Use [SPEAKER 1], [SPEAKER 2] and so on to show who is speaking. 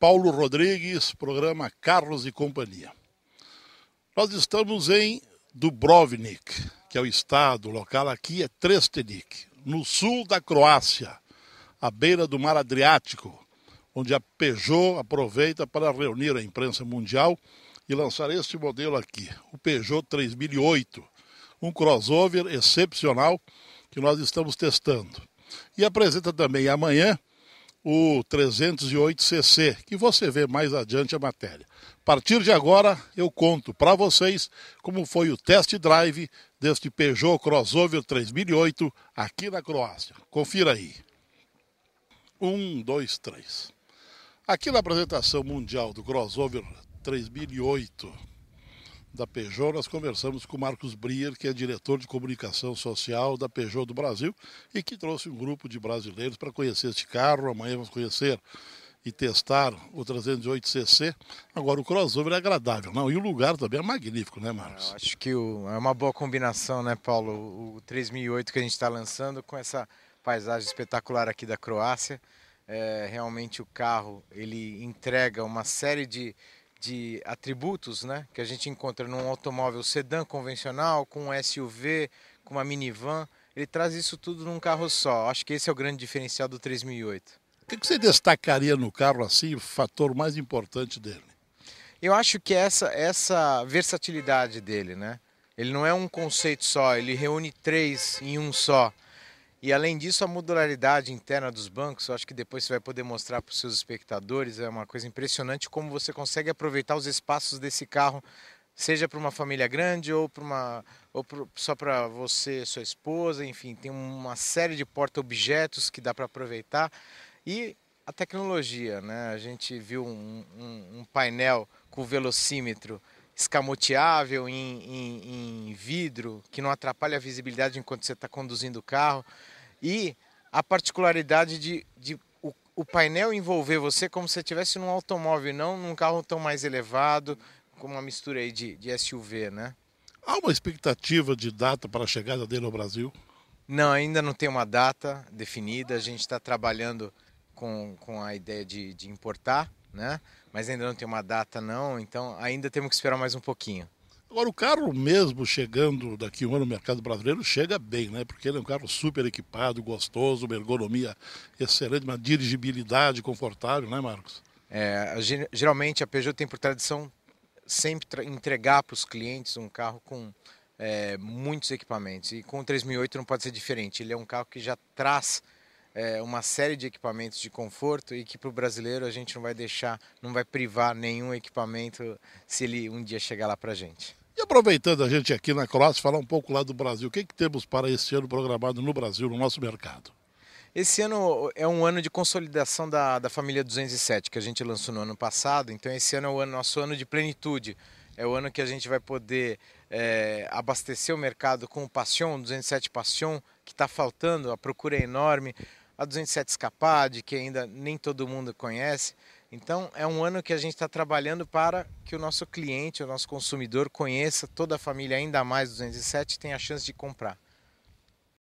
[SPEAKER 1] Paulo Rodrigues, programa Carros e Companhia. Nós estamos em Dubrovnik, que é o estado, o local aqui é Trestenik, no sul da Croácia, à beira do Mar Adriático, onde a Peugeot aproveita para reunir a imprensa mundial e lançar este modelo aqui, o Peugeot 3008, um crossover excepcional que nós estamos testando. E apresenta também amanhã o 308cc, que você vê mais adiante a matéria. A partir de agora, eu conto para vocês como foi o test drive deste Peugeot Crossover 3008 aqui na Croácia. Confira aí. Um, dois, três. Aqui na apresentação mundial do Crossover 3008 da Peugeot, nós conversamos com Marcos Brier, que é diretor de comunicação social da Peugeot do Brasil e que trouxe um grupo de brasileiros para conhecer este carro. Amanhã vamos conhecer e testar
[SPEAKER 2] o 308cc. Agora, o crossover é agradável, não? E o lugar também é magnífico, né, Marcos? Eu acho que o, é uma boa combinação, né, Paulo? O 3008 que a gente está lançando com essa paisagem espetacular aqui da Croácia. É, realmente o carro ele entrega uma série de de atributos né, que a gente encontra num automóvel sedã convencional, com um SUV, com uma minivan. Ele traz isso tudo num carro só. Acho que esse é o grande diferencial do 3008. O que, você destacaria no carro assim, o fator mais importante dele? Eu acho que essa essa versatilidade dele, né? Ele não é um conceito só, ele reúne três em um só. E além disso, a modularidade interna dos bancos, eu acho que depois você vai poder mostrar para os seus espectadores, é uma coisa impressionante como você consegue aproveitar os espaços desse carro, seja para uma família grande ou para uma ou pro, só para você, sua esposa, enfim, tem uma série de porta-objetos que dá para aproveitar. E a tecnologia, né? A gente viu um, um, um painel com velocímetro escamoteável, em, em, em vidro, que não atrapalha a visibilidade enquanto você está conduzindo o carro. E a particularidade de, de o, o, painel envolver você como se estivesse num automóvel, não num carro tão mais elevado, com uma mistura aí de, de SUV, né? Há uma expectativa de data para a chegada dele ao Brasil? Não, ainda não tem uma data definida. A gente está trabalhando com, com a ideia de, de importar né? Mas ainda não tem uma data não, então ainda temos que esperar mais um pouquinho. Agora,
[SPEAKER 1] o carro mesmo chegando daqui um ano no mercado brasileiro chega bem, né? Porque ele é um carro super
[SPEAKER 2] equipado, gostoso, uma ergonomia excelente, uma dirigibilidade confortável, né, Marcos? É, geralmente a Peugeot tem por tradição sempre entregar para os clientes um carro com é, muitos equipamentos. E com o 3008 não pode ser diferente. Ele é um carro que já traz é, uma série de equipamentos de conforto e que para o brasileiro a gente não vai deixar, não vai privar nenhum equipamento se ele um dia chegar lá para a gente.
[SPEAKER 1] E aproveitando a gente aqui na Croácia, falar um pouco lá do Brasil, o que, é que temos para esse ano programado no Brasil, no nosso
[SPEAKER 2] mercado? Esse ano é um ano de consolidação da, da família 207, que a gente lançou no ano passado, então esse ano é o ano, nosso ano de plenitude. É o ano que a gente vai poder é, abastecer o mercado com o Passion, 207 Passion, que está faltando, a procura é enorme a 207 Escapade, que ainda nem todo mundo conhece. Então, é um ano que a gente está trabalhando para que o nosso cliente, o nosso consumidor, conheça toda a família, ainda mais 207, tenha a chance de comprar.